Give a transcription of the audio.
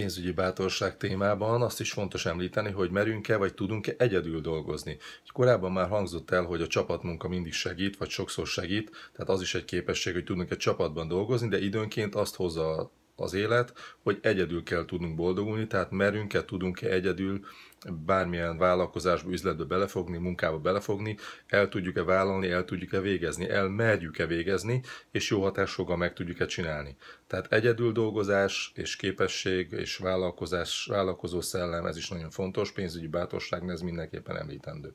pénzügyi bátorság témában azt is fontos említeni, hogy merünk-e vagy tudunk-e egyedül dolgozni. Korábban már hangzott el, hogy a csapatmunka mindig segít, vagy sokszor segít, tehát az is egy képesség, hogy tudunk egy csapatban dolgozni, de időnként azt hozza az élet, hogy egyedül kell tudnunk boldogulni, tehát merünk-e, tudunk-e egyedül bármilyen vállalkozásba, üzletbe belefogni, munkába belefogni, el tudjuk-e vállalni, el tudjuk-e végezni, el merjük-e végezni, és jó hatásokkal meg tudjuk-e csinálni. Tehát egyedül dolgozás és képesség és vállalkozás, vállalkozó szellem, ez is nagyon fontos, pénzügyi bátorság, ez mindenképpen említendő.